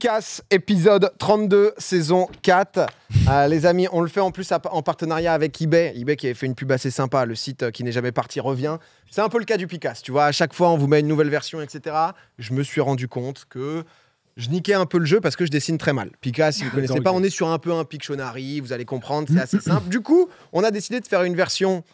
Picasse, épisode 32, saison 4. Euh, les amis, on le fait en plus en partenariat avec eBay. eBay qui avait fait une pub assez sympa, le site euh, qui n'est jamais parti revient. C'est un peu le cas du Picasso, tu vois. À chaque fois, on vous met une nouvelle version, etc. Je me suis rendu compte que je niquais un peu le jeu parce que je dessine très mal. Picasso, si vous ne connaissez pas, on est sur un peu un Pictionary, vous allez comprendre, c'est assez simple. Du coup, on a décidé de faire une version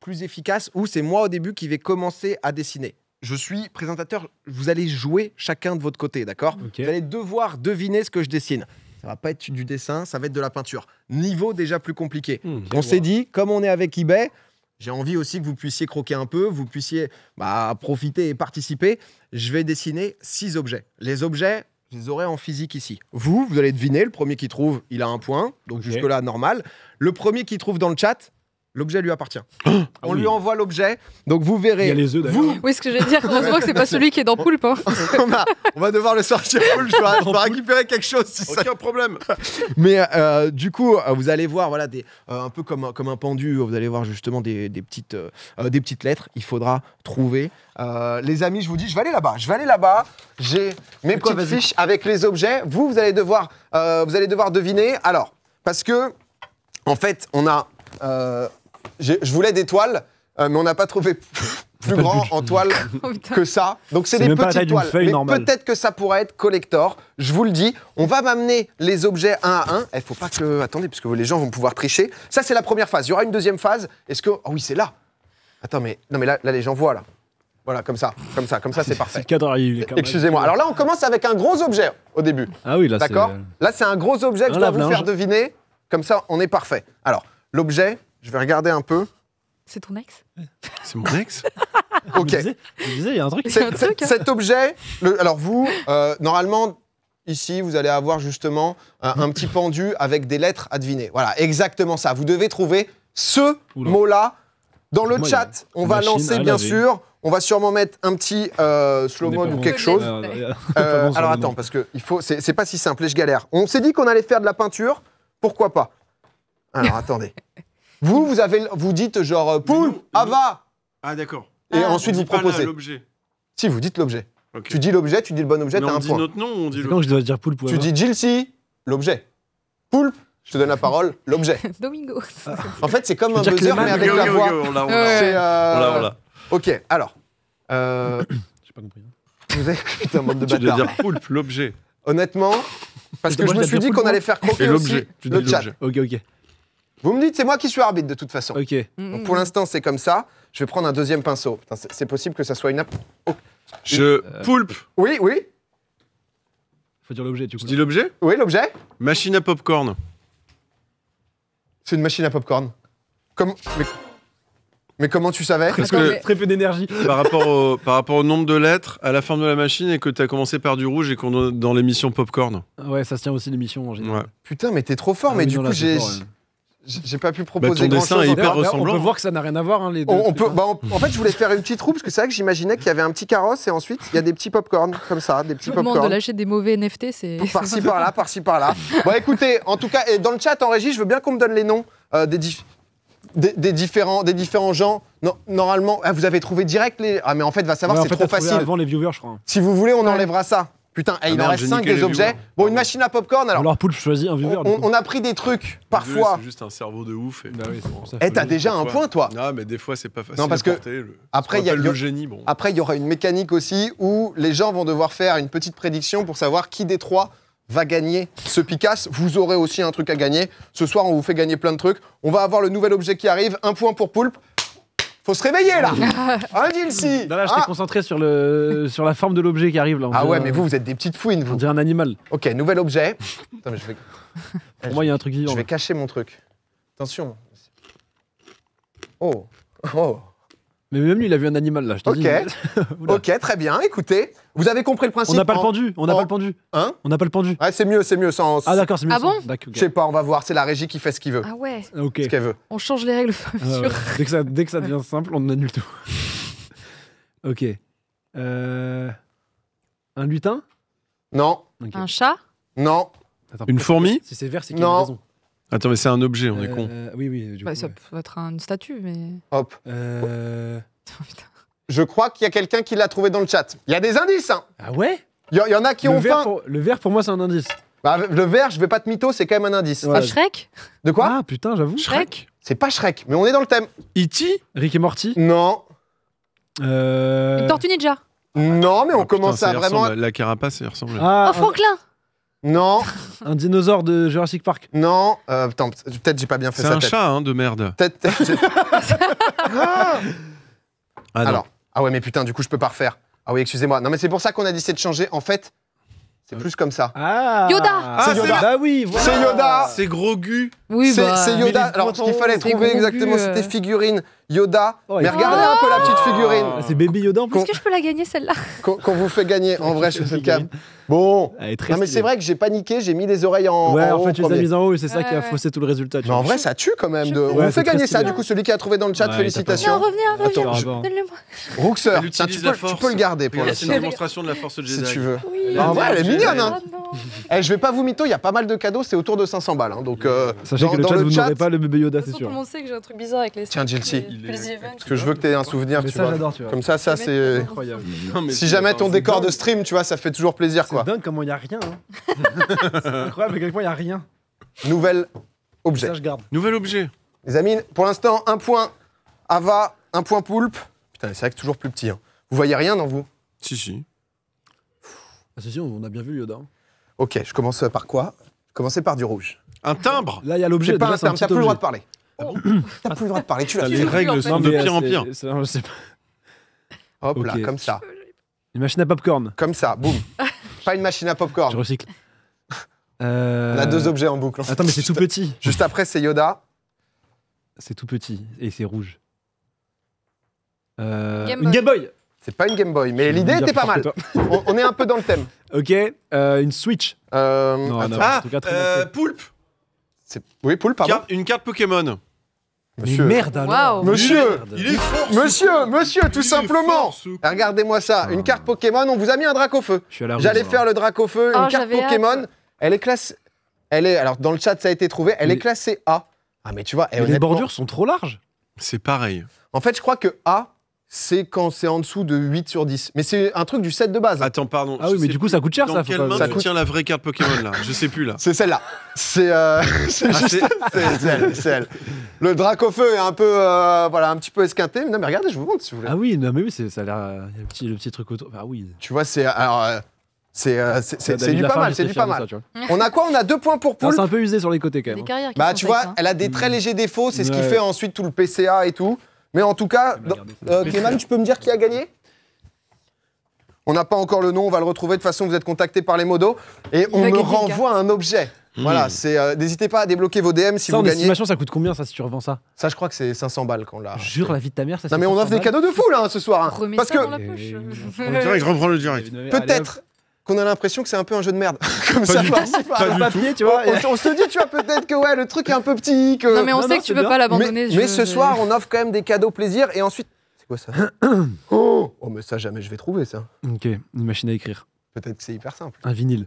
plus efficace où c'est moi au début qui vais commencer à dessiner je suis présentateur, vous allez jouer chacun de votre côté, d'accord Vous allez devoir deviner ce que je dessine. Ça va pas être du dessin, ça va être de la peinture. Niveau déjà plus compliqué. Hmm, on s'est dit, comme on est avec eBay, j'ai envie aussi que vous puissiez croquer un peu, vous puissiez bah, profiter et participer. Je vais dessiner six objets. Les objets, je les en physique ici. Vous, vous allez deviner, le premier qui trouve, il a un point, donc jusque-là, normal. Le premier qui trouve dans le chat, L'objet lui appartient. Ah on lui envoie l'objet. Donc vous verrez. Il y a les œufs d'ailleurs. Oui, ce que je veux dire, heureusement que c'est pas celui qui est dans Poulpe. Hein. on, on, va devoir le sortir Poulpe. va récupérer quelque chose. Si Aucun problème. Mais euh, du coup, euh, vous allez voir, voilà, des, euh, un peu comme, comme un pendu, vous allez voir justement des, petites, des petites lettres. Il faudra trouver. les amis, je vous dis, je vais aller là-bas. Je vais aller là-bas. J'ai mes petites fiches avec les objets. Vous, vous allez devoir, vous allez devoir deviner. Alors, parce que, en fait, on a je voulais des toiles, euh, mais on n'a pas trouvé plus grand en toile oh, que ça. Donc c'est des petites toiles. Mais peut-être que ça pourrait être collector. Je vous le dis, on va m'amener les objets un à un. Il eh, faut pas que... Attendez, puisque les gens vont pouvoir tricher. Ça, c'est la première phase. Il y aura une deuxième phase. Est-ce que... Oh oui, c'est là. Attends, mais, non, mais là, là, les gens voient, là. Voilà, comme ça, comme ça, comme ça, ah, c'est parfait. Excusez-moi. Alors là, on commence avec un gros objet au début. Ah oui, là, D'accord Là, c'est un gros objet que je ah, dois vous faire deviner. Comme ça, on est parfait. Alors, l'objet, je vais regarder un peu. C'est ton ex C'est mon ex Ok. Je disais, il y a un truc. Hein. Cet, objet, alors vous, euh, normalement, ici, vous allez avoir justement euh, un petit pendu avec des lettres à deviner. Voilà, exactement ça. Vous devez trouver ce mot-là dans le chat. On va lancer, bien sûr. On va sûrement mettre un petit euh, slow mode ou quelque chose. alors attends, parce que c'est pas si simple et je galère. On s'est dit qu'on allait faire de la peinture. Pourquoi pas Alors attendez. Vous, vous, avez, vous dites genre euh, poule, ava. Ah, ah, d'accord. Et ah, ensuite, vous proposez. l'objet. Si, vous dites l'objet. Tu dis l'objet, tu dis le bon objet, t'as un point. On dit notre nom, on dit l'objet. je dois dire poulpe. Tu dis Jilsi, l'objet. Poulpe, je te donne la parole, l'objet. Domingo. En fait, c'est comme un buzzer, mais avec la voix. on l'a, Ok, alors. Euh... J'ai pas compris. Hein. Vous avez... Putain, monde de Je Tu dire poulpe, l'objet. Honnêtement, parce que je me suis dit qu'on allait faire croquer aussi le chat. Ok, ok. Vous me dites, c'est moi qui suis arbitre de toute façon. Ok. Mm, mm, pour mm. l'instant, c'est comme ça. Je vais prendre un deuxième pinceau. c'est- possible que ça soit une. Oh. Je euh, poulpe. Oui, oui, Faut dire l'objet, tu crois. Je dis l'objet oui, l'objet. Machine à popcorn. C'est une machine à popcorn. Comme. Mais, comment tu savais Parce que Très peu d'énergie. par rapport, au, par rapport au nombre de lettres à la forme de la machine et que tu as commencé par du rouge et qu'on est dans l'émission popcorn. Ouais, ça se tient aussi l'émission en général. Putain, mais t'es trop fort. Ah mais du coup, j'ai j'ai pas pu proposer bah ton grand dessin Est hyper ressemblant. On peut voir que ça n'a rien à voir hein, les deux. On, peut, bah, en fait, je voulais faire une petite roue parce que c'est vrai que j'imaginais qu'il y avait un petit carrosse et ensuite il y a des petits pop popcorn comme ça, des petits popcorn. de lâcher des mauvais NFT, c'est par-ci par-là, par-ci par-là. bon, écoutez, en tout cas, et dans le chat en régie, je veux bien qu'on me donne les noms euh, des, des, différents des différents gens. Non, normalement, ah, vous avez trouvé direct les. Ah, mais en fait, va savoir, c'est trop facile. Avant les viewers, je crois. Si vous voulez, on enlèvera ça. Putain, ah il en reste 5 des objets. Bon, une machine à popcorn, alors. Alors, Poulpe choisit un on, a pris des trucs, parfois. C'est juste un cerveau de ouf. Et... Bah eh, t'as déjà un point, toi. Non, mais des fois, c'est pas facile. Non, parce que Après, il y génie. Bon. après, il y aura une mécanique aussi où les gens vont devoir faire une petite prédiction pour savoir qui des trois va gagner ce Picasso. Vous aurez aussi un truc à gagner. Ce soir, on vous fait gagner plein de trucs. On va avoir le nouvel objet qui arrive. Un point pour Poulpe, faut se réveiller là Hein, si Non, là, je t'ai ah. concentré sur, le, sur la forme de l'objet qui arrive là. Ah ouais, mais vous, vous êtes des petites fouines, On dirait un animal. Ok, nouvel objet. Attends, Pour moi, il y a un truc vivant. je vais cacher mon truc. Attention. Oh, oh. Mais même lui, il a vu un animal là, je te Ok, dis. ok, très bien. Écoutez, vous avez compris le principe. On n'a pas, le hein pendu, on n'a pas le pendu. Hein On n'a pas le pendu. Ouais, c'est mieux, c'est mieux sans. Ah d'accord, c'est mieux. Ah bon Je sais pas, on va voir. C'est la régie qui fait ce qu'il veut. Ah ouais. Ok. Ce qu'elle veut. On change les règles. Ah, dès, que ça, devient simple, on annule tout. Euh, ok. Un lutin Non. Un chat Non. Une fourmi Si c'est vert, c'est raison. Attends, mais c'est un objet, on est con. Euh, oui, oui. Du bah, coup, ça peut être une statue, mais. Hop. Euh, oh, je crois qu'il y a quelqu'un qui l'a trouvé dans le chat. Il y a des indices, hein. Ah ouais Il y, en- a qui ont le vert, pour moi, c'est un indice. Bah, le vert, je vais pas te mytho, c'est quand même un indice. Ouais. Ah, Shrek De quoi ah, putain, j'avoue. Shrek C'est pas Shrek, mais on est dans le thème. E.T. Rick et Morty. Non. Euh... tortue ninja Non, mais on oh, commence à vraiment. La carapace, il ressemble. Ah, Oh, Franklin non. Un dinosaure de Jurassic Park. Non. Euh, peut-être j'ai pas bien fait ça. C'est un chat, hein, de merde. Peut-être. ah, non. Alors. Ah ouais, mais putain, du coup, je peux pas refaire. Ah oui, excusez-moi. Non, mais c'est pour ça qu'on a décidé de changer. En fait, c'est plus comme ça. Ah Yoda ah, ah C'est Yoda bah oui, voilà. C'est Yoda C'est Grogu Oui, C'est bah, Yoda. Alors, ce qu'il fallait trouver exactement, c'était euh. figurine. Yoda. Oh, mais regardez un peu la petite oh. figurine. Ah, c'est bébé Yoda en plus. Est-ce que je peux la gagner celle-là Qu'on vous fait gagner en vrai sur cette cam. Bon. Elle est très non, mais c'est vrai que j'ai paniqué, j'ai mis les oreilles en, ouais, en, fait, tu les as mises en haut et c'est ça qui a faussé tout le résultat. Mais en vrai, ça tue quand même. De... On vous fait gagner ça. Du coup, celui qui a trouvé dans le chat, félicitations. Non, revenez, revenir je... donne-le-moi. tu, peux, le garder pour la C'est une démonstration de la force de Jedi. Si tu veux. En vrai, elle est mignonne. Hein. Ah, eh, je vais pas vous mytho, il y a pas mal de cadeaux, c'est autour de 500 balles. Hein. Donc, euh, Sachez que le chat, vous n'aurez pas le bébé Yoda, c'est sûr. sait que j'ai un truc bizarre avec les Tiens, Jilty. Parce que je veux que tu aies un souvenir, tu vois. Comme ça, ça, c'est. Incroyable. Si jamais ton décor de stream, tu vois, ça fait toujours plaisir, quoi. C'est dingue comment il n'y a rien. Hein. incroyable à quel point il n'y a rien. Nouvel objet. Ça, je garde. Nouvel objet. Les amis, pour l'instant, un point Ava, un point Poulpe. Putain, c'est vrai que toujours plus petit. Hein. Vous voyez rien dans vous Si, si. Ah, si, si, on a bien vu Yoda. Ok, je commence par quoi Je par du rouge. Un timbre Là, il y a l'objet. J'ai pas un timbre, plus le droit de parler. T'as ah plus le droit de parler, tu l'as ah, Les règles sont de pire en pire. Je sais pas. Hop là, comme ça. Une machine à popcorn. Comme ça, boum. pas une machine à popcorn. Je recycle. On a deux euh, objets en boucle. Attends, mais c'est tout petit. Juste après, c'est Yoda. C'est tout petit et c'est rouge. Euh... une Game Boy. C'est pas une Game Boy, mais l'idée était pas mal. on, est un peu dans le thème. Ok, euh, une Switch. Euh, non, ah, poulpe. Oui, poulpe, pardon. Une carte Pokémon. Monsieur. merde alors. Monsieur, monsieur, monsieur, tout simplement. Eh, regardez-moi ça, ah. une carte Pokémon. On vous a mis un drac feu. J'allais faire le drac feu, oh, une carte Pokémon. Elle est classée. Elle est alors dans le chat ça a été trouvé. Elle est classée A. Ah mais tu vois. Eh, mais les bordures sont trop larges. C'est pareil. En fait, je crois que A c'est quand c'est en dessous de 8 sur 10. Mais c'est un truc du set de base. Attends, pardon. Ah oui, mais du coup, ça coûte cher, ça. Dans quelle main ça tu la vraie carte Pokémon, là Je sais plus, là. C'est celle-là. C'est euh, ah, celle C'est elle, Le drac est un peu, euh, voilà, un petit peu esquinté. Non, mais regardez, je vous montre, si vous voulez. Ah oui, non, mais oui, ça a l'air... Il euh, le, petit, le petit truc autour... Ah oui. Tu vois, c'est... Alors, c'est C'est du pas mal, c'est du pas mal. on a quoi On a deux points pour Poulpe. C'est un peu usé sur les côtés quand même. Hein. bah tu vois, hein. elle a des très légers défauts, c'est ce qui fait ensuite tout le PCA et tout. Mais en tout cas, euh, tu peux me dire qui a gagné On n'a pas encore le nom, on va le retrouver. De toute façon, vous êtes contacté par les modos. Et on me renvoie un objet. Hmm. Voilà, c'est euh, n'hésitez pas à débloquer vos DM si ça, vous gagnez. Estimation, ça coûte combien ça si tu revends ça Ça, je crois que c'est 500 balles quand l'a. Jure la vie de ta mère, ça. Non mais on offre des cadeaux de fou là hein, ce soir. Hein, parce ça que poche. on dirait que je reprends le direct. Peut-être qu'on a l'impression que c'est un peu un jeu de merde. Comme ça, On, se dit, tu vois, peut-être que ouais, le truc est un peu petit. Non, mais on sait que tu peux pas l'abandonner. Mais, ce soir, on offre quand même des cadeaux plaisir et ensuite. C'est quoi ça oh, oh, mais ça, jamais je vais trouver ça. Ok, une machine à écrire. Peut-être que c'est hyper simple. Un vinyle.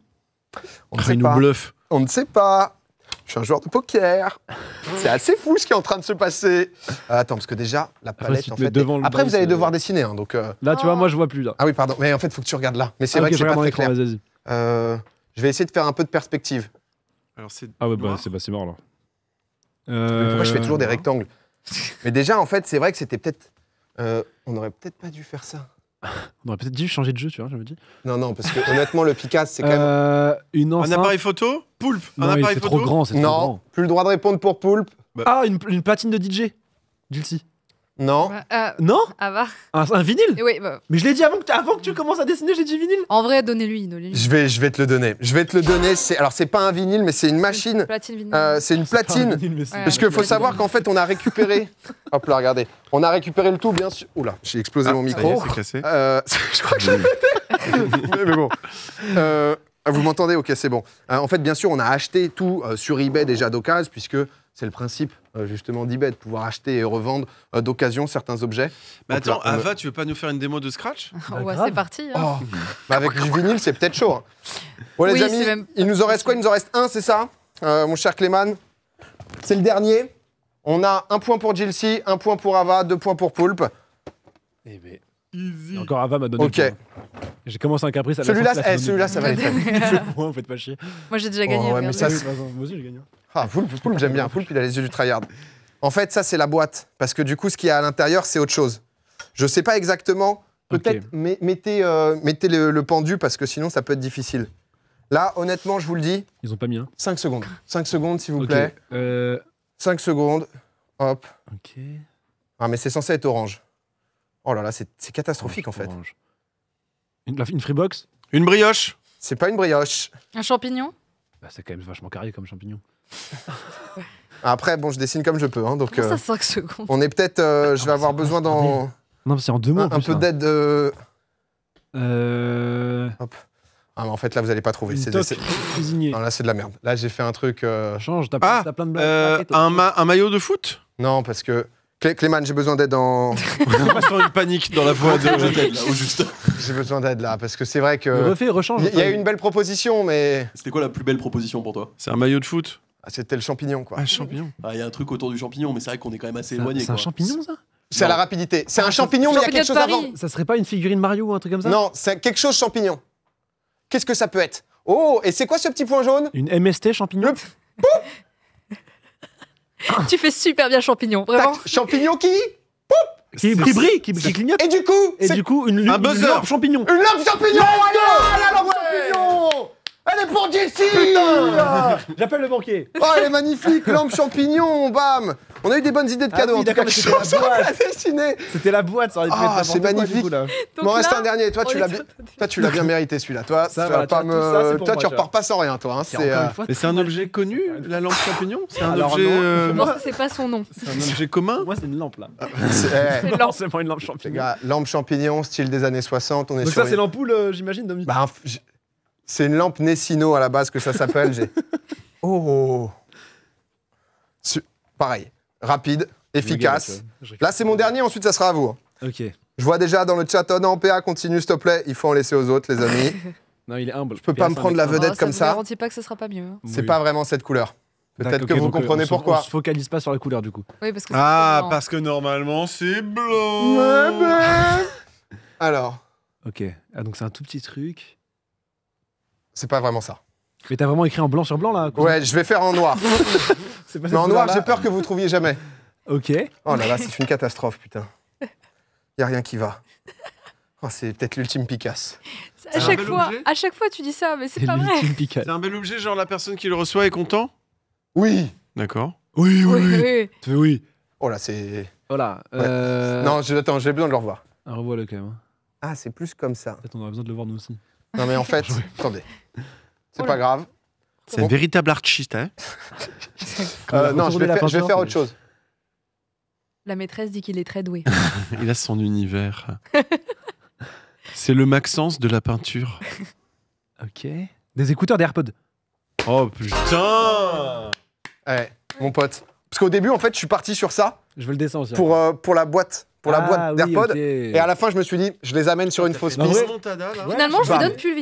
On ne sait pas. on ne sait pas. Je suis un joueur de poker. c'est assez fou ce qui est en train de se passer. Euh, attends, parce que déjà, la palette, en fait. Après, vous allez devoir dessiner. Hein, donc, euh. Là, tu vois, moi, je vois plus. Là. Ah oui, pardon. Mais en fait, il faut que tu regardes là. Mais c'est ah, vrai que c'est pas très clair. Euh, je vais essayer de faire un peu de perspective. Ah ouais, bah, bah, c'est mort, là. pourquoi je fais toujours des rectangles Mais déjà, en fait, c'est vrai que c'était peut-être. on aurait peut-être pas dû faire ça. On aurait peut-être dû changer de jeu, tu vois, je me dis. Non, non, parce que honnêtement, le Picasso, c'est quand même. Euh, une Un appareil photo Poulpe Un appareil c'est trop grand, c'est trop Non, plus le droit de répondre pour Poulpe. Bah. Ah, une, une platine de DJ DJ non. Bah, euh, non Ah bah. Un, vinyle bah. Mais je l'ai dit avant que, tu commences à dessiner, j'ai dit vinyle. En vrai, donnez-lui. je, vais, je vais te le donner. Je vais te le donner. alors, c'est pas un vinyle, mais c'est une machine. c'est une platine. parce qu'il faut savoir qu'en fait, on a récupéré. Hop là, regardez. On a récupéré le tout, bien sûr. Oula, j'ai explosé ah, mon micro. Euh, je crois que je l'ai pété. mais bon. Euh, ah, vous m'entendez Ok, c'est bon. Euh, en fait, bien sûr, on a acheté tout euh, sur eBay déjà d'occasion, puisque c'est le principe euh, justement d'eBay, de pouvoir acheter et revendre d'occasion certains objets. Mais attends, Ava, tu veux pas nous faire une démo de Scratch bah, Ouais, c'est parti. Hein. Oh. Bah, avec du vinyle, c'est peut-être chaud. Hein. les amis, il nous en reste quoi Il nous en reste un, c'est ça Mon cher Clément, c'est le dernier. On a un point pour Jilcy, un point pour Ava, deux points pour Poulpe. Eh ben, easy. encore Ava m'a donné Ok. J'ai commencé un caprice à celui-là, la eh, Celui-là, ça va être. Moi, vous faites pas chier. Moi, j'ai déjà oh, gagné. mais ça, moi aussi, j'ai gagné. Ah, Poulpe, j'aime bien. Poulpe, il a les yeux du tryhard. En fait, ça, c'est la boîte. Parce que du coup, ce qu'il y a à l'intérieur, c'est autre chose. Je sais pas exactement. Peut-être mettez, euh, mettez le, pendu parce que sinon, ça peut être difficile. Là, honnêtement, je vous le dis. Ils ont pas mis un. 5 secondes. 5 secondes, s'il vous plaît. Euh... 5 secondes. Hop. Ok. Ah, mais c'est censé être orange. Oh là là, c'est catastrophique en fait. Orange. Une, Freebox Une brioche C'est pas une brioche. Un champignon bah, C'est quand même vachement carré comme champignon. Après, bon, je dessine comme je peux. Hein, donc, ça, euh, On est peut-être. Euh, je vais ah, avoir besoin d'en. Non, c'est en deux mots. Un, peu hein. d'aide. Euh... Hop. Ah, mais en fait, là, vous allez pas trouver. C'est là, c'est de la merde. Là, j'ai fait un truc. Euh, Change, t'as ah, plein de un maillot de foot Non, parce que. Clément, j'ai besoin d'aide dans... On panique dans la voie de. j'ai besoin d'aide là, parce que c'est vrai que. Il y, a a une belle proposition, mais. C'était quoi la plus belle proposition pour toi C'est un maillot de foot. Ah, c'était le champignon, quoi. Un ah, champignon. Ah, il y a un truc autour du champignon, mais c'est vrai qu'on est quand même assez éloigné. C'est un champignon, ça C'est à la rapidité. C'est un ah, champignon, mais il y a quelque chose avant. Ça serait pas une figurine Mario ou un truc comme ça Non, c'est quelque chose champignon. Qu'est-ce que ça peut être Oh, et c'est quoi ce petit point jaune Une MST champignon tu fais super bien champignon, vraiment. champignon qui Poup qui, brille, qui, clignote. Et du coup, et du coup une, un une, champignon. Une lampe champignon. Allez, la lampe champignon elle est pour Jessie J'appelle le banquier. Oh, elle est magnifique, lampe champignon, bam On a eu des bonnes idées de ah cadeaux, oui, en tout cas, c'était la C'était la boîte, ça aurait pu ah, c'est magnifique. coup, là. Bon, reste un dernier, toi, tu l'as bien... Toi, tu l'as bien mérité celui-là, toi. tu pas me... toi, tu repars pas sans rien, toi. Hein. C'est, euh, Mais c'est un objet connu, la lampe champignon C'est un, objet, euh, c'est pas son nom. c'est un objet commun Moi, c'est une lampe là. Ah, bah, c'est- eh. forcément une lampe champignon. lampe champignon, style des années 60, on est Donc, ça, c'est l'ampoule, euh, j'imagine, Dominique. C'est une lampe Nessino à la base que ça s'appelle. oh Pareil, rapide, efficace. Là, c'est mon dernier, ensuite, ça sera à vous. Hein. Ok. Je vois déjà dans le chat, oh non, PA, continue, s'il te plaît. Il faut en laisser aux autres, les amis. non, il est humble. Je peux pas me prendre la vedette ah, comme ça. Je ne garantis pas que ce sera pas mieux. Hein. C'est pas vraiment cette couleur. Peut-être que vous euh, comprenez pourquoi. On se focalise pas sur la couleur du coup. ah, parce que normalement c'est blanc. Bah. Alors. Ok. Ah, donc c'est un tout petit truc c'est pas vraiment ça. Mais t'as vraiment écrit en blanc sur blanc là Ouais, je vais faire en noir. Mais en noir, j'ai peur que vous trouviez jamais. Ok. Oh là là, c'est une catastrophe, putain. Y a rien qui va. Oh, c'est peut-être l'ultime Picasse. À chaque, fois, à chaque fois, tu dis ça, mais c'est pas vrai. C'est un bel objet, genre la personne qui le reçoit est content Oui. D'accord. Oui, oui, oui. Oui. Oh là, c'est. Voilà. Euh... Non, attends, j'ai besoin de le revoir. Ah, revois-le quand même. Hein. Ah, c'est plus comme ça. Peut-être on aurait besoin de le voir nous aussi. Non, mais en fait, attendez. C'est pas oh grave. C'est un véritable artiste, hein euh, non, je vais, faire, autre chose. La maîtresse dit qu'il est très doué. Il a son univers. C'est le Maxence de la peinture. Ok. Des écouteurs, d'airpod Oh putain Ouais, eh, mon pote. Parce qu'au début, en fait, je suis parti sur ça Je veux le descendre. pour, euh, pour la boîte pour la boîte ah d'AirPod Et à la fin, je me suis dit, je les amène sur une fausse piste. Finalement, je ne donne plus le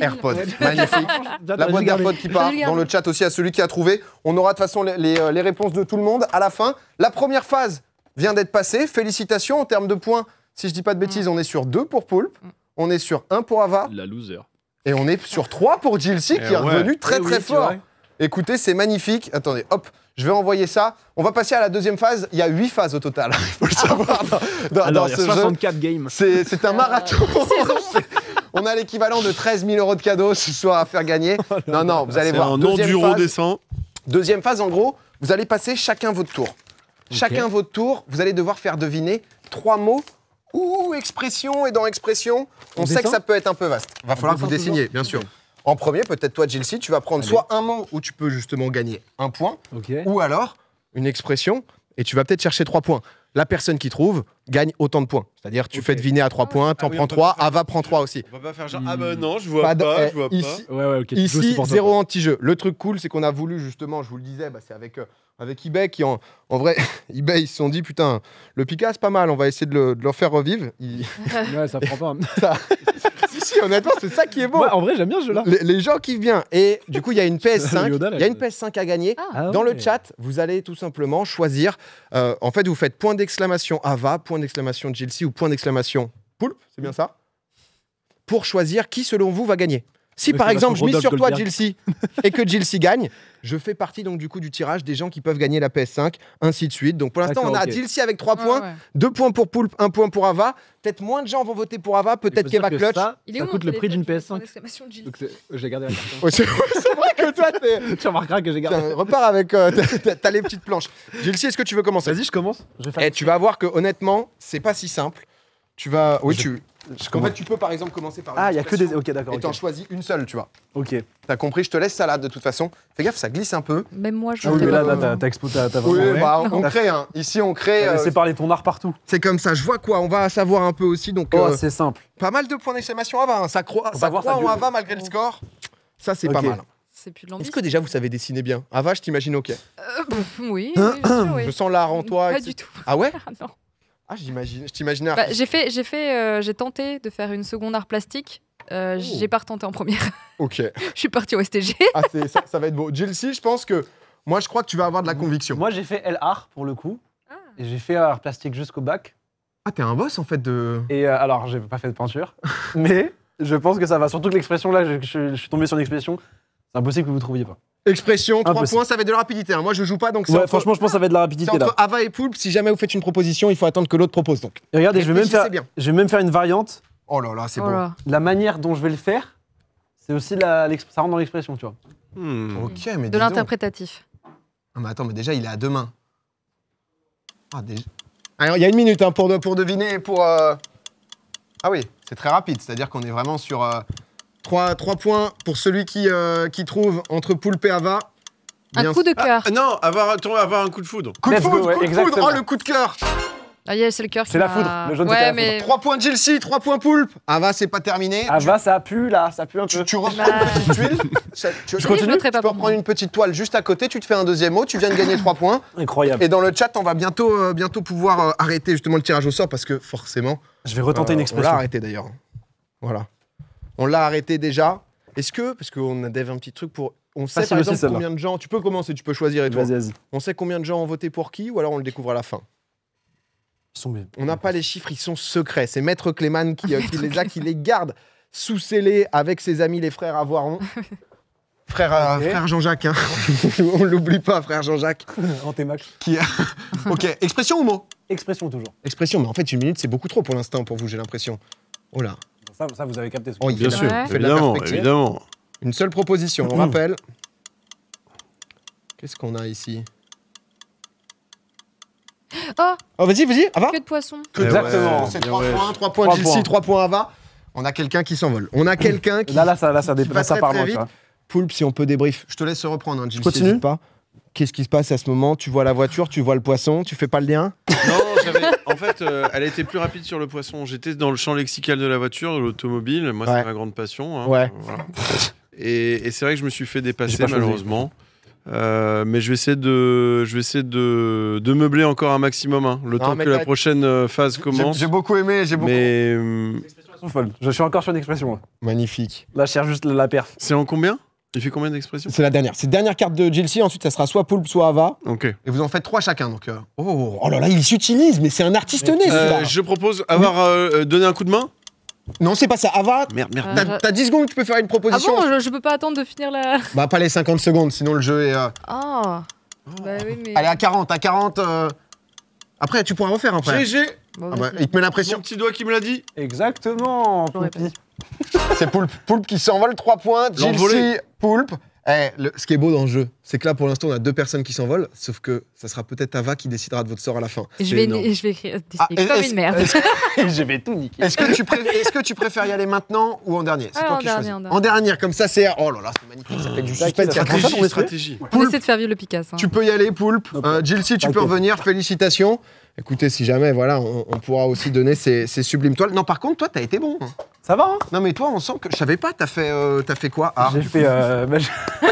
magnifique. la boîte d'AirPod qui part dans le chat aussi à celui qui a trouvé. On aura de toute façon les, réponses de tout le monde à la fin. La première phase vient d'être passée. Félicitations en termes de points. Si je dis pas de bêtises, mm. on est sur 2 pour Poulpe, mm. on est sur 1 pour Ava. La loser. Et on est sur 3 pour Jilsi eh qui est revenu très eh très fort. Écoutez, c'est magnifique. Attendez, hop. Je vais envoyer ça. On va passer à la deuxième phase. Il y a huit phases au total, il faut le savoir. Alors, 64 games. C'est un ah, marathon. on a l'équivalent de 13 000 euros de cadeaux ce soir à faire gagner. Oh non, non, vous allez voir. Un enduro descend. Deuxième phase, en gros, vous allez passer chacun votre tour. Chacun votre tour, vous allez devoir faire deviner trois mots ou expression. Et dans expression, on, sait que ça peut être un peu vaste. Va falloir que vous dessiniez, bien sûr. En premier, peut-être toi, Gilles, tu vas prendre soit un mot où tu peux justement gagner un point, ou alors une expression, et tu vas peut-être chercher trois points. La personne qui trouve gagne autant de points. C'est-à-dire, tu fais deviner à trois ah points, ah t'en prends trois, Ava prend trois aussi. On va pas faire genre, ah bah hmm. non, je vois pas, vois pas. ici zéro anti-jeu. Le truc cool, c'est qu'on a voulu justement, je vous le disais, bah, c'est avec. Euh, avec eBay qui en, en vrai eBay ils se sont dit putain le picasse pas mal on va essayer de le, faire revivre ouais ça prend pas hein. si, honnêtement, c'est ça qui est beau. en vrai, j'aime bien ce jeu-là. Les, gens kiffent bien. Et du coup, il y a une PS5. Il y a une PS5 à gagner. Ah. Ah Dans le chat, vous allez tout simplement choisir. Euh, en fait, vous faites point d'exclamation Ava, point d'exclamation Jilcy ou point d'exclamation Poulpe, c'est bien ça Pour choisir qui, selon vous, va gagner. Si par exemple je mise sur toi Jilcy et que Jilcy gagne, je fais partie donc du coup du tirage des gens qui peuvent gagner la PS5, ainsi de suite. Donc pour l'instant on a okay. avec 3 points, 2 points pour Poulpe, 1 point pour Ava. Peut-être moins de gens vont voter pour Ava, peut-être qu'Eva Clutch. Ça, Il coûte le prix d'une PS5. Euh, j'ai gardé la hein. C'est vrai que toi tu remarqueras que j'ai gardé. Repars avec euh, t'as les petites planches. Jilcy, est-ce que tu veux commencer Vas-y, je commence. et eh, tu vas voir que honnêtement, c'est pas si simple. Tu vas oui, tu en fait, tu peux par exemple commencer par. Ah, il y a que des. Ok, d'accord. Et t'en choisis une seule, tu vois. Ok. T'as compris, je te laisse là de toute façon. Fais gaffe, ça glisse un peu. Même moi, je. Ah oui, mais là, là t'as exposé, t'as vraiment. Oui, bah, on, crée, hein. Ici, on crée. Euh... C'est parler ton art partout. C'est comme ça. Je vois quoi On va savoir un peu aussi. Donc. Oh, euh, c'est simple. Pas mal de points d'exclamation Ava. Hein. Ça croit, ça croit en Ava malgré le score. Ça, c'est pas mal. C'est plus de Est-ce que déjà vous savez dessiner bien Ava, je t'imagine, ok. Euh, oui, hein oui, Je sens l'art en toi. Pas du tout. Ah ouais ah Non. Ah, j'imagine, je t'imaginais. Bah, j'ai fait, j'ai fait, euh, j'ai tenté de faire une seconde art plastique. Euh, oh. j'ai pas retenté en première. Ok. je suis parti au STG. ah, ça, ça, va être beau. Jelsi, je pense que moi, je crois que tu vas avoir de la conviction. Moi, j'ai fait L-Art pour le coup. Ah. Et j'ai fait art plastique jusqu'au bac. Ah, t'es un boss en fait de. Et euh, alors, j'ai pas fait de peinture, mais je pense que ça va. Surtout que l'expression là, je, suis tombé sur une expression, C'est impossible que vous ne trouviez pas. Expression, trois points, ça va être de la rapidité. Hein. Moi, je joue pas, donc c'est Ouais, franchement, je pense que ça va être de la rapidité entre Ava et Poulpe. Si jamais vous faites une proposition, il faut attendre que l'autre propose. Donc. regardez, je vais même faire, je vais même faire une variante. Oh là là, c'est oh bon. La manière dont je vais le faire, c'est aussi la, ça rentre dans l'expression, tu vois. Hmm. Ok, mais De l'interprétatif. Ah, mais attends, mais déjà, il est à deux mains. Alors, ah, ah, il y a une minute hein, pour, pour deviner pour. Euh, ah oui, c'est très rapide. C'est-à-dire qu'on est vraiment sur. Euh, 3, points pour celui qui, euh, qui trouve entre Poulpe et Ava. un coup de cœur. Ah, non, avoir, avoir un coup de foudre. Coup de foudre, coup de foudre. Oh, le coup de cœur. Ah, c'est le cœur. C'est la foudre, le jaune ouais, mais... 3 points Chelsea, 3 points Poulpe. Ava, c'est pas terminé. Ah, Ava, ça ça pue là, ça pue un peu. Tu, reprends bah. une petite continue. tu peux reprendre une petite toile juste à côté, tu te fais un deuxième mot, tu viens de gagner trois points. Incroyable. Et dans le chat, on va bientôt, euh, bientôt pouvoir euh, arrêter justement le tirage au sort parce que forcément. Je vais retenter une expression. On l'a arrêté d'ailleurs. Voilà. On l'a arrêté déjà. Est-ce que, parce qu'on a dev un petit truc pour. On sait ah, par exemple combien de gens. Tu peux commencer, tu peux choisir et toi. On sait combien de gens ont voté pour qui ou alors on le découvre à la fin sont on n'a pas les chiffres, ils sont secrets. C'est Maître Clément qui, euh, les a, qui les garde sous scellés avec ses amis les frères Avoiron. Frère, euh, frère Jean-Jacques, hein. on l'oublie pas, frère Jean-Jacques. En Qui Qui... ok, expression ou mot Expression toujours. Expression, mais en fait une minute c'est beaucoup trop pour l'instant pour vous, j'ai l'impression. Oh là. Ça, ça, vous avez capté ce oh, Bien sûr, ouais. évidemment, évidemment. Une seule proposition, on mmh. rappelle. Qu'est-ce qu'on a ici Oh, oh Vas-y, vas-y, Ava Que de poisson. Exactement. C'est 3 points, 3 points 3 3 points Ava. On a quelqu'un qui s'envole. On a quelqu'un qui. Là, là, ça, là, ça, part moi. vite. Poulpe, si on peut débrief. Je te laisse reprendre, hein, continue. pas. Qu'est-ce qui se passe à ce moment Tu vois la voiture, tu vois le poisson, tu fais pas le lien Non, en fait, euh, elle a été plus rapide sur le poisson. J'étais dans le champ lexical de la voiture, l'automobile. Moi, c'est ma grande passion. Hein. Ouais. Et, c'est vrai que je me suis fait dépasser, malheureusement. Euh, mais je vais essayer de, je vais essayer de, meubler encore un maximum, hein, le temps que la prochaine euh, phase commence. J'ai beaucoup aimé, j'ai beaucoup. Mais... Je suis encore sur une expression. Magnifique. Là, je cherche juste la perf. C'est en combien il fait combien d'expressions C'est la dernière. C'est dernière carte de Chelsea. Ensuite, ça sera soit Poulpe, soit Ava. Ok. Et vous en faites trois chacun. Donc, euh. oh, oh. là là, il s'utilise, mais c'est un artiste né, euh, Je propose avoir euh, euh, donné un coup de main. Non, c'est pas ça. Ava, ah, merde, merde. T'as, 10 secondes, tu peux faire une proposition. Ah bon, je, peux pas attendre de finir la. Bah, pas les 50 secondes, sinon le jeu est. Ah... Bah Allez, à 40, à 40. Après, tu pourras refaire après. GG. Bah, ah bah, il te met l'impression. Mon petit doigt qui me l'a dit. Exactement, c'est Poulpe. Poulpe qui s'envole, 3 points. Gilles Poulpe. Eh, ce qui est beau dans le jeu, c'est que là, pour l'instant, on a deux personnes qui s'envolent, sauf que ça sera peut-être Ava qui décidera de votre sort à la fin. Je vais, je vais écrire ah, comme une merde. je vais tout niquer. Est-ce que, tu est que tu préfères y aller maintenant ou en dernier C'est toi en, qui dernier, en, dernier, comme ça, c'est. Oh là là, c'est magnifique, ça fait du suspense. stratégie. stratégie. Poulpe, on essaie de faire vivre le Picasso. Hein. Tu peux y aller, Poulpe. Okay. Euh, tu peux revenir, félicitations écoutez, si jamais, voilà, on, pourra aussi donner ces, sublimes toiles. Non, par contre, toi, t'as été bon. Hein. Ça va, hein Non, mais toi, on sent que. Je savais pas, t'as fait, euh, fait quoi ah, J'ai fait. Euh, bah,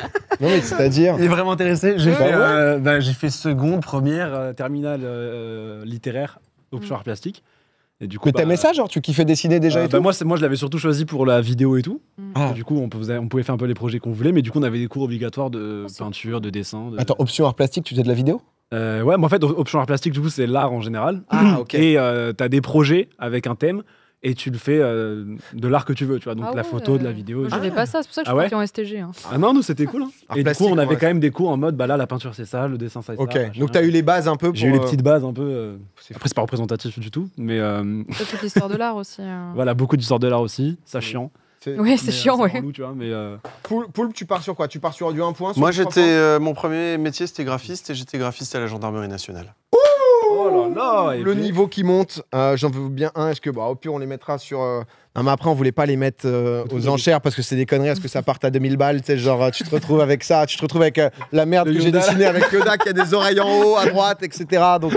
non, mais c'est-à-dire. Il est vraiment intéressé. J'ai fait, euh, bah, fait, seconde, première, terminale littéraire, mm. option art plastique. Et du coup, mais bah, t'aimais ça, genre tu kiffais dessiner déjà et bah, tout moi, je l'avais surtout choisi pour la vidéo et tout. Mm. Ah. du coup, on pouvait, faire un peu les projets qu'on voulait, mais du coup, on avait des cours obligatoires de peinture, de dessin. Attends, option art plastique, tu fais de la vidéo euh, ouais, mais en fait, option art plastique, du coup, c'est l'art en général. Ah, ok. Et euh, t'as tu des projets avec un thème et tu le fais euh, de l'art que tu veux, tu vois, donc ah la photo, de la vidéo. J'avais pas ça, c'est pour ça que je ah suis parti en STG. Hein. Ah non, nous c'était cool. Hein. Et du coup, on avait quand même des cours en mode, bah là, la peinture c'est ça, le dessin ça. Ok, ça, donc t'as eu les bases un peu. J'ai eu les petites bases un peu. Après, c'est pas représentatif du tout, mais. Toute l'histoire de l'art aussi. Hein. Voilà, beaucoup d'histoire de l'art aussi, ça chiant. Oui, c'est euh, chiant, ouais. tu mais, euh, Poulpe, tu pars sur quoi Tu pars sur du 1 point Moi, j'étais, euh, mon premier métier, c'était graphiste et j'étais graphiste à la gendarmerie nationale. Oh le niveau qui monte, euh, j'en veux bien un. Est-ce que, bah, au pire, on les mettra sur. Euh, non, mais après, on voulait pas les mettre euh, aux enchères parce que c'est des conneries. Est-ce que ça parte à 2000 balles Tu genre, tu te retrouves avec ça, tu te retrouves avec la merde que j'ai dessinée avec Yoda qui a des oreilles en haut, à droite, etc. Donc,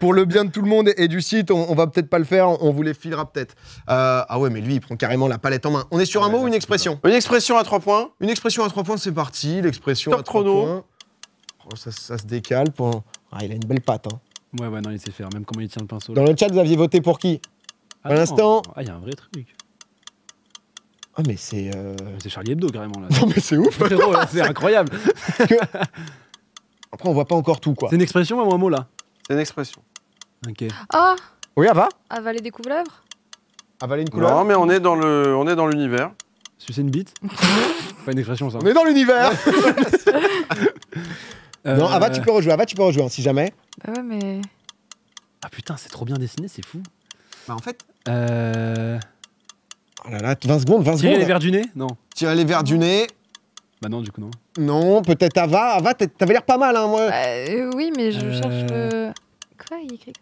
pour le bien de tout le monde et, du site, on, va peut-être pas le faire, on, vous les filera peut-être. ah ouais, mais lui, il prend carrément la palette en main. On est sur ah un mot ou une expression Une expression à trois points. Une expression à trois points, c'est parti. L'expression à trois points. Oh, ça, se décale. Pour... Ah, il a une belle patte. Hein. Ouais, ouais, non, il sait faire, même comment il tient le pinceau. Dans le chat, vous aviez voté pour qui À ah l'instant. Ah, il y a un vrai truc. Ah, mais c'est. Euh, c'est Charlie Hebdo, carrément, là. Non, mais c'est ouf C'est incroyable Après, on voit pas encore tout, quoi. C'est une expression ou un mot, là C'est une expression. Ok. Ah Oui, Ava Avaler des couleuvres Avaler une couleur. Non, mais on est dans le, on est dans l'univers. Sucer une bite Pas une expression, ça. On est dans l'univers non, Ava, tu euh. peux rejouer. Ava, tu peux rejouer, hein, si jamais. Bah ouais, mais. Ah putain, c'est trop bien dessiné, c'est fou. Bah en fait. Euh... Oh là là, 20 secondes, 20 Tirer secondes. les verres du nez Non. Tirer les verres du nez. Bah non, du coup, non. Non, peut-être Ava. Ava, t'avais l'air pas mal, hein, moi. Bah, euh, oui, mais je euh. cherche le. Euh, quoi Il écrit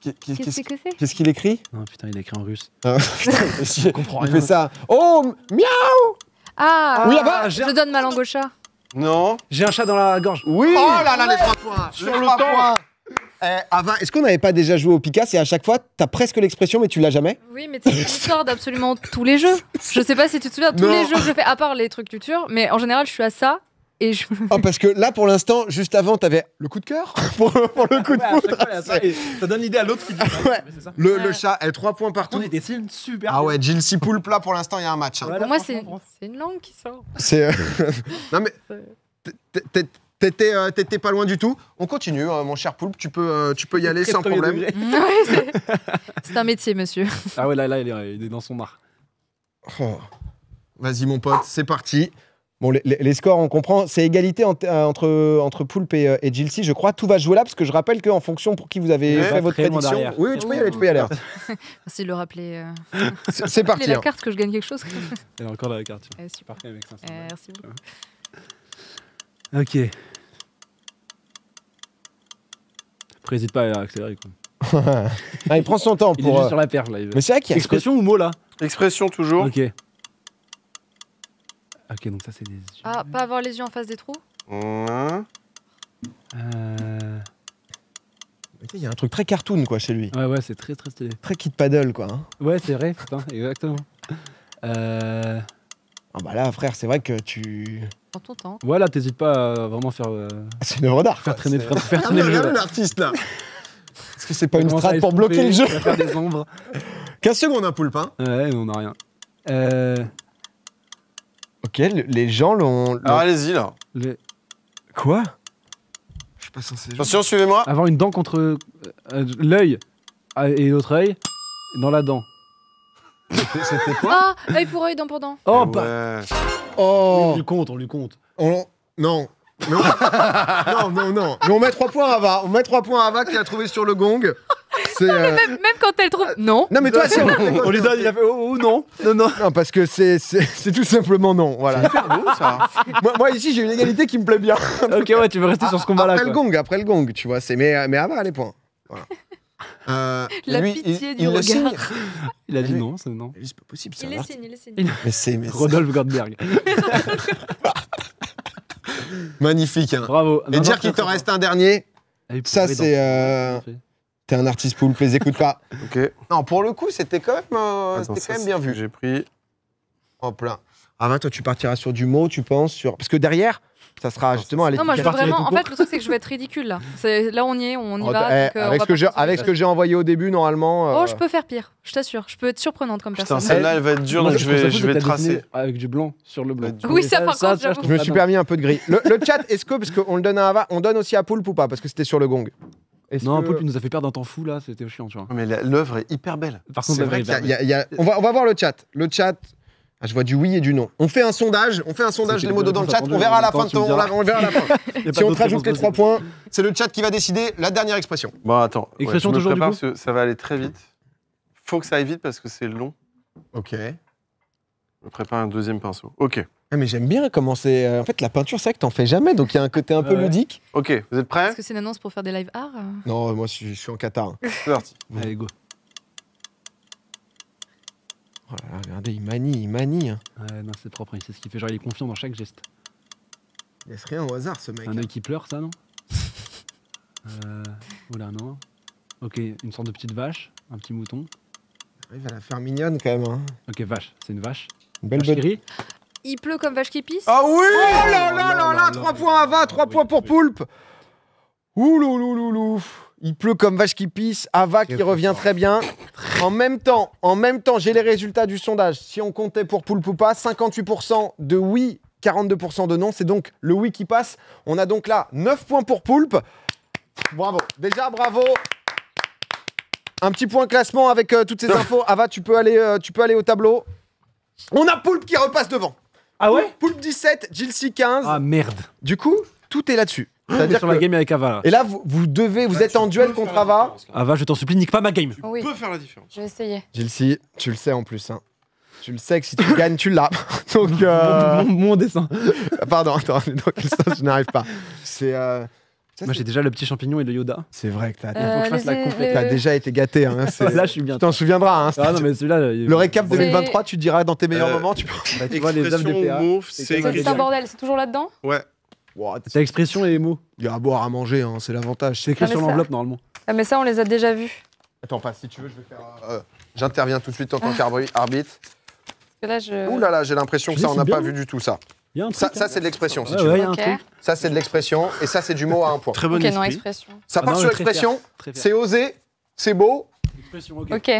Qu'est- ce qu'il fait qu'est-ce qu'il écrit Non, putain, il écrit en russe. Ah, putain, Je comprends Il fait ça. Oh, miaou Ah Oui, Je donne ma langue au chat. Non. J'ai un chat dans la gorge. Oui Oh là là, les trois points Sur le temps eh, est-ce qu'on n'avait pas déjà joué au Picasso et à chaque fois, t'as presque l'expression mais tu l'as jamais Oui, mais c'est l'histoire d'absolument tous les jeux. Je sais pas si tu te souviens, tous les jeux que je fais, à part les trucs culture, mais en général, je suis à ça et oh, parce que là, pour l'instant, juste avant, t'avais le coup de cœur pour, le coup de poulpe ça, donne l'idée à l'autre qui dit. Le, chat elle trois points partout. On est des films super. Ah ouais, Jill Poulpe, là, pour l'instant, il y a un match. Hein. pour moi, c'est une langue qui sort. C'est. Euh, non, mais. Euh, t'étais pas loin du tout. On continue, hein, mon cher Poulpe. Tu peux, euh, tu peux y aller sans problème. c'est un métier, monsieur. Ah ouais, là, là, il est, dans son art. Oh. Vas-y, mon pote, c'est parti. Bon, les, scores, on comprend. C'est égalité euh, entre, entre Poulpe et, euh, et je crois. Tout va jouer là, parce que je rappelle qu'en fonction pour qui vous avez fait votre prédiction. Oui, tu peux y aller, tu peux y aller. Merci de le rappeler. Euh. C'est parti. la hein. carte que je gagne quelque chose. Elle est encore la carte. Parfait avec merci beaucoup. Ok. Préside n'hésite pas à accélérer. Quoi. il prend son temps il Est juste sur la perle, là, Mais c'est vrai qu'il Expression ou mot là Expression toujours. Ok. Ok, donc ça, c'est des yeux. Ah, pas avoir les yeux en face des trous hein Euh... Il y a un truc très cartoon quoi chez lui. Ouais, ouais, c'est très très stylé. Très kit paddle quoi. Hein. Ouais, c'est vrai, putain, exactement. Euh... Ah bah là frère, c'est vrai que tu. Prends ton temps. Ouais, là, t'hésites pas à vraiment faire, euh, ah, C'est une œuvre d'art. faire traîner, de faire, faire traîner le ah, jeu. regarde l'artiste là Est-ce que c'est pas une strat pour bloquer le jeu faire des ombres. 15 secondes un poulpe hein. Ouais, mais on a rien. Euh... Ok, les gens l'ont. Alors allez-y là. Les- Quoi Je suis pas censé. Attention, suivez-moi. Avoir une dent contre euh, euh, l'œil ah, et l'autre œil dans la dent. C'était quoi Ah, œil pour œil, dent pour dent. Oh, bah, Oh... On lui compte, on lui compte. on- Non. Non. non, non, non. Mais on met trois points à Ava. On met trois points à Ava qui a trouvé sur le gong. C'est, euh, Même, quand elle trouve. Non. Non, mais toi, on, les donne, il a fait oh, oh, non, non, non. Non, parce que c'est, c'est, tout simplement non. Voilà. C'est beau, ça. moi, ici, j'ai une égalité qui me plaît bien. ok, ouais, tu veux rester sur ce combat-là. Après le gong, après le gong, tu vois. C'est, mais, mais avant, les points. Voilà. Euh, La lui, pitié du regard. Il a dit non, c'est non. C'est pas possible, ça. Il est il est signe. Mais c'est, Rodolphe Goldberg. Magnifique. hein. Bravo. Et dire qu'il t'en reste un dernier, Ça, c'est, T'es un artiste poulpe, les écoute pas. ok. Non, pour le coup, c'était quand même, euh, bien vu. J'ai pris. En plein. Ah ben, toi, tu partiras sur du mot, tu penses sur. Parce que derrière, ça sera justement à Non, moi je veux vraiment. En fait, le truc, c'est que je vais être ridicule là. C'est- Là, on y est, on y va. avec, ce que j'ai- envoyé au début, normalement. Euh, oh, je peux faire pire, je t'assure. Je peux être surprenante comme personne. celle-là, elle va être dure, donc je vais, je vais tracer. Avec du blanc sur le blanc. Oui, ça, par contre, je me suis permis un peu de gris. Le, chat, est-ce que, parce qu'on le donne à Ava, on donne aussi à Poulpe ou pas Parce que c'était sur le gong. Non, un peu, tu nous a fait perdre un temps fou là, c'était chiant, tu vois. Mais l'œuvre est hyper belle. C'est vrai qu'il y a, On, va, on va voir le chat. Le chat. Ah, je vois du oui et du non. On fait un sondage, on fait un sondage, les mots dans le chat, on verra à la fin. De ton, on verra à la fin. si on rajoute les trois points, c'est le chat qui va décider la dernière expression. Bon, attends. Expression je ça va aller très vite. Faut que ça aille vite parce que c'est long. Ok. Je prépare un deuxième pinceau. Ok. Ah, mais j'aime bien comment c'est. Euh, en fait, la peinture, c'est vrai que t'en fais jamais, donc il y a un côté un peu ludique. Ok, vous êtes prêts Est-ce que c'est une annonce pour faire des live art euh Non, euh, moi, je, suis en Qatar. c'est parti. Allez, go. Oh regardez, il manie, il manie. Hein. Ouais, non, c'est propre, il ce qu'il fait. Genre, il est confiant dans chaque geste. Il laisse rien au hasard, ce mec. Un hein. qui pleure, ça, non Oh Oula, non. Ok, une sorte de petite vache, un petit mouton. Il arrive à la faire mignonne, quand même. Hein. Ok, vache, c'est une vache. Une belle vache il pleut comme vache qui pisse. Ah oui Oh là là oh là là 3 points à Ava, 3 points pour Poulpe Ouloulouloulou il pleut comme vache qui pisse, Ava qui revient très bien. En même temps, en même temps, j'ai les résultats du sondage. Si on comptait pour Poulpe ou pas, 58% de oui, 42% de non, c'est donc le oui qui passe. On a donc là 9 points pour Poulpe. Bravo. Déjà bravo. Un petit point classement avec euh, toutes ces infos. Ava, tu peux aller euh, tu peux aller au tableau. On a Poulpe qui repasse devant. Ah ouais Poulpe 17, Jilcy 15. Ah merde. Du coup, tout est là-dessus. Ah, C'est-à-dire sur la game avec Ava. Là. Et là, vous, vous devez, vous êtes en duel contre Ava. Ava, je t'en supplie, nique pas ma game. Tu peux faire la différence. Je vais essayer. Jilcy, tu le sais en plus. Hein. Tu le sais que si tu gagnes, tu l'as. Donc. Euh, mon, dessin. Pardon, attends, je n'arrive pas. C'est. Euh, moi, j'ai déjà le petit champignon et le Yoda. C'est vrai que t'as euh, déjà été gâté. Hein, là, je suis bien. Tu t'en souviendras. Hein, ah, non, mais le récap 2023, tu diras dans tes meilleurs euh, moments. Tu, bah, tu vois les hommes des PA. C'est un bordel, c'est toujours là-dedans Ouais. Wow, ta expression et les mots. Il y a à boire, à manger, hein, c'est l'avantage. C'est écrit ah, sur l'enveloppe normalement. Ah, mais ça, on les a déjà vus. Attends, pas si tu veux, je vais faire. Euh, j'interviens tout de suite en tant ah. qu'arbitre. Ouh là là, j'ai l'impression que ça, on n'a pas vu hein. du tout ça. Ça, hein. c'est de l'expression. Si tu veux. Ça, c'est de l'expression. Et ça, c'est du mot à un point. Très bonne expression. Ça ah part sur l'expression. C'est osé. C'est beau. Expression, ok.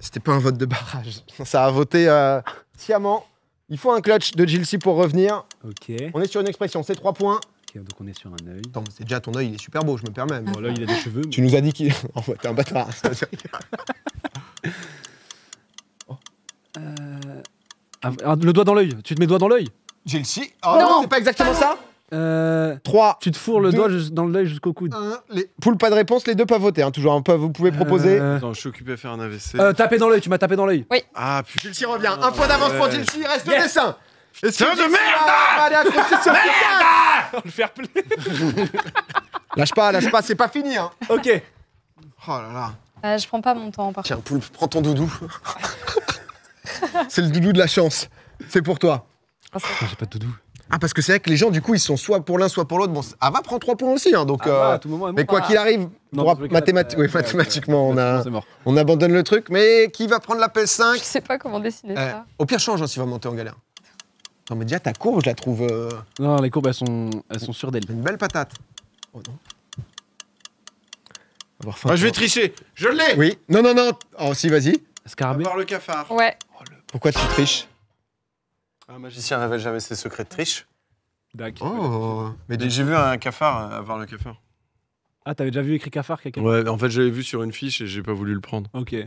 C'était pas un vote de barrage. Ça a voté euh, sciemment. Il faut un clutch de Gilsey pour revenir. Ok. On est sur une expression. C'est trois points. Donc on est sur un œil. c'est déjà ton œil, il est super beau, je me permets. Bon, il a des cheveux. Tu nous as dit qu'il. fait, tu t'es un bâtard. euh... Ah, ah, le doigt dans l'œil. Tu te mets le doigt dans l'œil J'ai le si. Oh, non, c'est pas exactement ça euh, 3. Tu te fourres le doigt dans l'œil jusqu'au coude. 1, les... Poule, pas de réponse, les deux pas voter. Hein, toujours, hein, vous pouvez proposer. Euh, non, Attends, je suis occupé à faire un AVC. Euh, taper dans l'œil, tu m'as tapé dans l'œil. Oui. Ah putain. Gilsi revient. Un point d'avance pour Gilsi, reste yes. le dessin. de merde Allez, Merde Le faire play Lâche pas, lâche pas, c'est pas fini. Hein. Ok. Oh là là. Euh, je prends pas mon temps par Tiens, Poulpe, prends ton doudou. C'est le doudou de la chance. C'est pour toi. Ah, J'ai pas de doudou. Ah, parce que c'est vrai que les gens, du coup, ils sont soit pour l'un, soit pour l'autre. Bon, Ava prend trois points aussi. Hein, donc, ah, euh, mais quoi qu'il ah. arrive, mathématiquement, on, a, on abandonne le truc. Mais qui va prendre la ps 5 Je sais pas comment dessiner eh, ça. Au pire, change hein, s'il va monter en galère. Non, mais déjà, ta courbe, je la trouve. Euh, non, les courbes, elles sont, elles sont sûres Une belle patate. Oh non. je vais tricher. Je l'ai Oui. Non, non, non. Oh, si, vas-y. Scarabée. Voir le cafard. Ouais. Oh, pourquoi tu triches Un magicien révèle jamais ses secrets de triche. D'accord. Oh. mais j'ai vu un cafard avoir le cafard. Ah, t'avais déjà vu écrit cafard quelqu'un Ouais, en fait, j'avais vu sur une fiche et j'ai pas voulu le prendre. Ok. C'est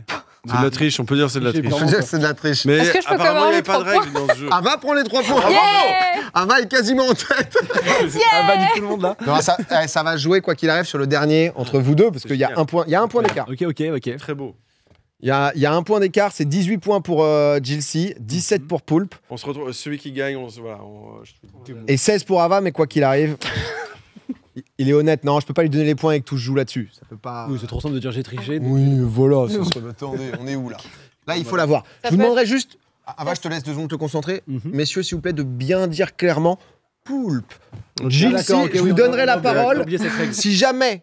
de la ah. triche, on peut dire c'est de la triche. c'est de la triche. Mais que je peux apparemment, il n'y a pas de règle dans ce jeu. Ava ah, prend les trois points. Yeah Ava est quasiment en tête. Yeah va dit tout le monde là. ça, eh, ça va jouer quoi qu'il arrive sur le dernier entre vous deux parce qu'il y a un point, il y a un point d'écart. Ok, ok, ok. Très beau. Il y a, un point d'écart, c'est 18 points pour euh, Gilsi, 17 mhm. pour Poulpe. On se retrouve, celui qui gagne, on se. Voilà, euh, Et 16 pour Ava, mais quoi qu'il arrive. il est honnête, non, je peux pas lui donner les points et que tout joue là-dessus. Ça peut pas. Oui, c'est trop simple de dire j'ai triché. Oui, voilà. Attendez, on est où là Là, il faut l'avoir. Je vous demanderai juste. Ah, Ava, je te laisse deux secondes te concentrer. Mhm. Messieurs, s'il vous plaît, de bien dire clairement Poulpe. Gilles, je vous donnerai la parole. Si jamais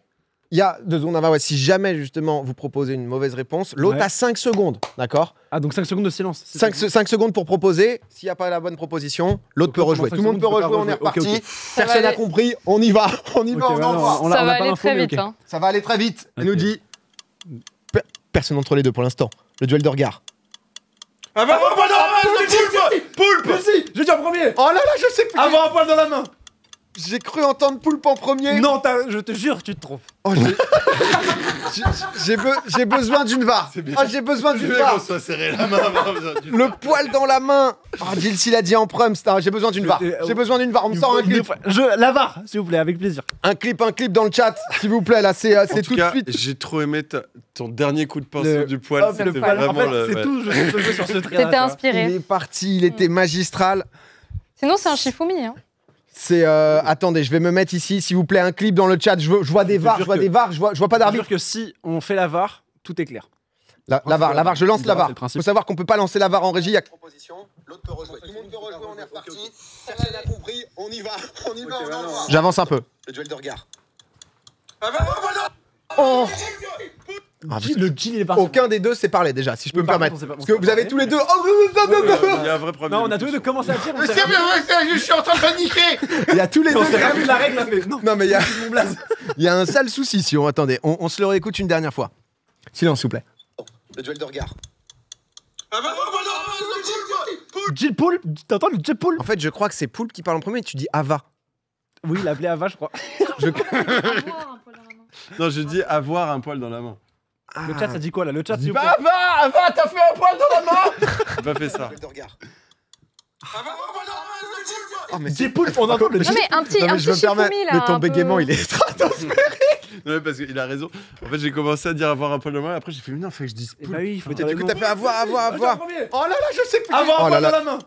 il y a deux secondes avant, si jamais justement vous proposez une mauvaise réponse, l'autre a 5 secondes, d'accord Ah, donc 5 secondes de silence. 5, secondes pour proposer, s'il n'y a pas la bonne proposition, l'autre peut rejouer. Tout le monde peut rejouer, on est reparti. Personne n'a compris, on y va, on y va, on on Ça va aller très vite. Ça va aller très vite, elle nous dit. Personne entre les deux pour l'instant, le duel de regard. Avoir un poil dans la main, poulpe Poulpe Je dis en premier Oh là là, je sais plus Avant un poil dans la main j'ai cru entendre Poulpe en premier. Non, je te jure, tu te trompes. Oh, j'ai- besoin d'une VAR. Ah, j'ai besoin d'une VAR. Le poil dans la main. Ah, il a dit en j'ai besoin d'une VAR. Euh, j'ai besoin d'une VAR. On me sort un clip. Je, la VAR, s'il vous plaît, avec plaisir. Un clip, un clip dans le chat, s'il vous plaît. Là, c'est euh, tout de suite. j'ai trop aimé ton dernier coup de pinceau du poil. C'était vraiment c'est tout, je sur ce Il est parti, il était mm. magistral. Sinon, c'est un chifoumi. Hein. C'est euh, attendez, je vais me mettre ici, s'il vous plaît, un clip dans le chat. Je, je vois des vars, je vois des vars, je vois, pas d'arbitre. Je que si on fait la var, tout est clair. La, la var, la var, je lance la var. Il faut savoir qu'on peut pas lancer la var en régie. Y a... L'autre peut rejouer. Tout le monde peut rejouer, on est reparti. on y va, on y bah va, J'avance un peu. Le duel de regard. Ah, bah, oh ah, gil, le il est parti. Aucun des deux s'est parlé déjà, si je peux me permettre. Parce que vous avez tous les deux. Oh, oh, oh, oh, Il y a un vrai problème. Non, on a tous les deux commencé à dire. Mais c'est vrai je suis en train de paniquer Il y a tous les deux. On la règle, Non, mais il y a. Il y un sale souci si on. attendait, on se le réécoute une dernière fois. Silence, s'il vous plaît. Le duel de regard. Ah, bah, Jill Poulpe T'entends le Jill Poulpe En fait, je crois que c'est Poulpe qui parle en premier et tu dis Ava. Oui, il l'appelait Ava, je crois. Je- Non, je dis avoir un poil dans la main. Le chat, ça dit quoi là Le chat, tu Bah, va, va, t'as fait un poil dans la main pas fait ça. De regard. Ah, va, Oh, mais 10 poules on entend le Non, mais un petit, non, mais un je petit me permets, mais ton bégaiement, il est stratosphérique. non, mais parce qu'il a raison. En fait, j'ai commencé à dire avoir un poil dans la main, après j'ai fait, non, faut que je dise eh poule. Bah oui, mais du coup, t'as fait avoir, avoir, avoir. Oh là là, je sais plus. Avoir un oh poil dans la main.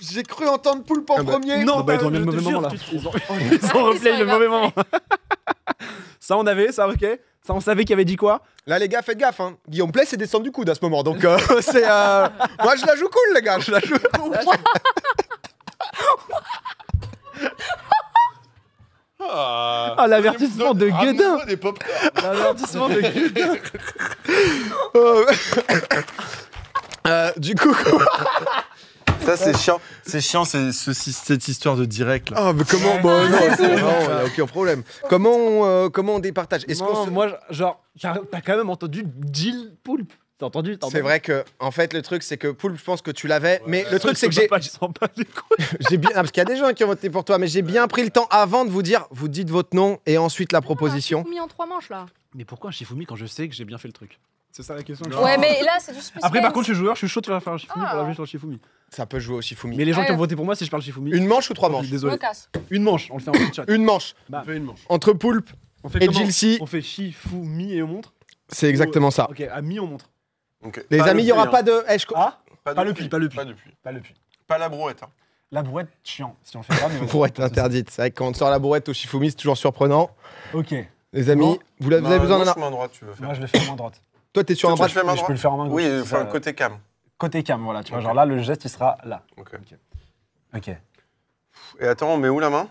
J'ai cru entendre poule en ah bah, premier. Non, bah, ils bah, ont remis ah, le mauvais moment là. Ils ont, replay le mauvais moment. ça, on avait, ça, ok. Ça, on savait qu'il avait dit quoi Là, les gars, faites gaffe. Hein. Guillaume Play c'est descendu du coude à ce moment. Donc, euh, c'est. Euh, moi, je la joue cool, les gars. Je la joue cool. Ah. ah, l'avertissement de Guédin L'avertissement de Guédin euh, Du coup. Ça, c'est chiant. C'est chiant, c'est cette histoire de direct. Là. Ah, mais comment non, aucun problème. Comment on, euh, comment on départage Est-ce qu'on Moi, genre, t'as quand même entendu Jill Poulpe. T'as entendu, C'est vrai que, en fait, le truc, c'est que Poulpe, je pense que tu l'avais. mais le truc, c'est que j'ai. j'ai bien. Ah, parce qu'il y a des gens qui ont voté pour toi, mais j'ai bien pris le temps avant de vous dire, vous dites votre nom et ensuite la ah, proposition. mis en trois manches, là. Mais pourquoi un Shifumi quand je sais que j'ai bien fait le truc c'est ça la question. ouais, mais là, c'est juste. Après, par contre, je suis joueur, je suis chaud de faire un Shifumi ah. pour la le Shifumi. Ça peut jouer au Shifumi. Mais les gens qui ah ont voté pour moi, si je parle Shifumi. Une manche ou trois manches Désolé. Une manche, on le fait en chat. Une manche. On bah. fait une manche. Entre Poulpe on fait et Jilsi. On fait Shifumi et on montre C'est exactement ça. Ok, à mi, on montre. Les amis, il n'y aura hein. pas de. Eh, ah pas, le puits, pas le puits. Pas, le puits. Pas la brouette. Hein. La brouette, chiant, si on fait pas. Mais brouette interdite. C'est vrai que quand on sort la brouette au Shifumi, c'est toujours surprenant. Ok. Les amis, vous, avez besoin d'un. Moi, je le fais en main droite. Toi, tu es sur un bras. Je, peux le faire en main gauche. Oui, enfin, côté cam. Côté cam, voilà. Tu vois, genre là, le geste, il sera là. Ok. Ok. Et attends, on met où la main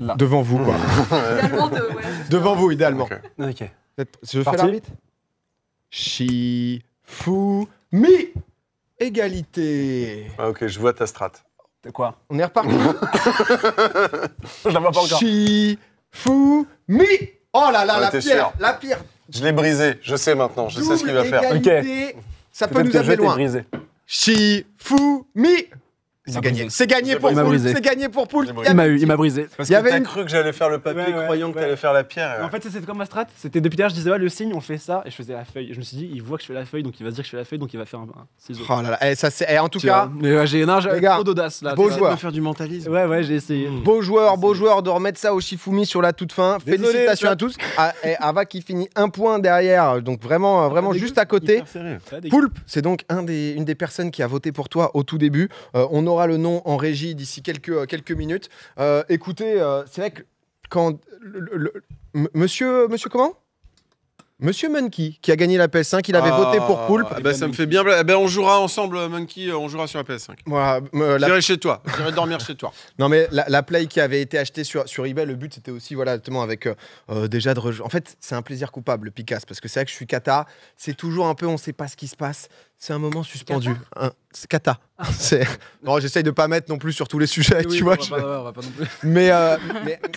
Là. Devant vous, quoi. ouais, Devant vous, idéalement. Ok. okay. Je fais l'arbitre Chi. Fou. Mi. Égalité. Ah, ok, je vois ta strat. De quoi On est reparti. je la vois pas encore. Chi. Fou. Mi. Oh là là, la, pierre. la pire, la pire. Je l'ai brisé, je sais maintenant, je sais ce qu'il va faire. Ok. Ça peut nous amener loin. Brisé. Shi-fu-mi c'est gagné. pour Poulpe. C'est gagné pour Poule. Il m'a eu, il m'a brisé. Parce il t'as cru que j'allais faire le papier, croyant que t'allais faire la pierre. En fait, c'était comme ma strat. C'était depuis hier, je disais, le signe, on fait ça, et je faisais la feuille. je me suis dit, il voit que je fais la feuille, donc il va se dire que je fais la feuille, donc il va faire un, Oh là là, eh, ça c'est. Eh, en tout cas, mais j'ai trop d'audace là. Beau joueur. faire du mentalisme. Ouais, ouais, j'ai essayé. Hmm. Beau joueur, beau joueur de remettre ça au Shifumi sur la toute fin. Félicitations à tous. Ah, eh, Ava qui finit un point derrière, donc vraiment, euh, vraiment juste à côté. Poulpe, c'est donc une des personnes qui a voté pour toi au tout début. Euh, on le nom en régie d'ici quelques, euh, quelques minutes. Euh, écoutez, euh, c'est vrai que quand. monsieur, monsieur comment Monsieur Monkey, qui a gagné la PS5, il avait ah, voté pour Poulpe. Eh ben, ça me fait bien. Eh ben on jouera ensemble, Monkey, on jouera sur la PS5. moi euh, chez toi, j'irai dormir chez toi. Non, mais la, Play qui avait été achetée sur, sur eBay, le but c'était aussi, voilà, justement, avec déjà de. En fait, c'est un plaisir coupable, Picasso, parce que c'est vrai que je suis cata, c'est toujours un peu, on ne sait pas ce qui se passe c'est un moment suspendu. un c'est cata. Ah. Non, j'essaye de pas mettre non plus sur tous les sujets, tu vois. non Mais,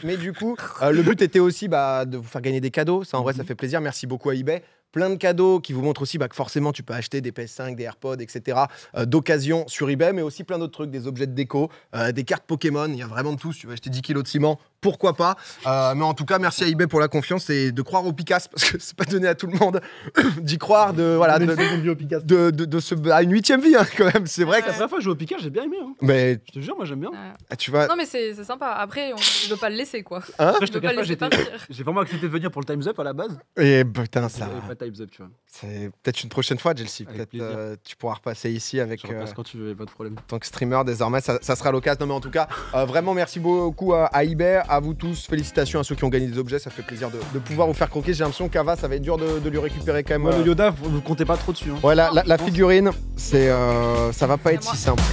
mais, du coup, euh, le but était aussi bah, de vous faire gagner des cadeaux. Ça, en vrai, ça mhm. fait plaisir. Merci beaucoup à eBay plein de cadeaux qui vous montrent aussi bah, que forcément tu peux acheter des PS5, des AirPods, etc. Euh, d'occasion sur eBay, mais aussi plein d'autres trucs, des objets de déco, euh, des cartes Pokémon, il y a vraiment de tout. tu vas acheter 10 kilos de ciment, pourquoi pas euh, Mais en tout cas, merci à eBay pour la confiance et de croire au Picasso, parce que c'est pas donné à tout le monde d'y croire, de voilà, de, de, de, de se, à bah, une huitième vie hein, quand même. C'est vrai. La première fois que je joue au Picasso, j'ai bien aimé. Hein. Mais je te jure, moi j'aime bien. Ah, tu Non mais c'est sympa. Après, on ne veut pas le laisser quoi. Hein je te, pas, pas j'ai vraiment accepté de venir pour le Times Up à la base. Et eh, putain ça tu vois. C'est peut-être une prochaine fois, Jelsey, Peut-être euh, tu pourras repasser ici avec. Je repasse euh, quand tu veux, pas de problème. tant que streamer, désormais, ça, sera l'occasion. Non, mais en tout cas, euh, vraiment, merci beaucoup à, à à vous tous. Félicitations à ceux qui ont gagné des objets. Ça fait plaisir de, pouvoir vous faire croquer. J'ai l'impression qu'Ava, ça va être dur de, lui récupérer quand même. le Yoda, vous, comptez pas trop dessus. Hein. Ouais, la, figurine, c'est, ça va pas être si simple.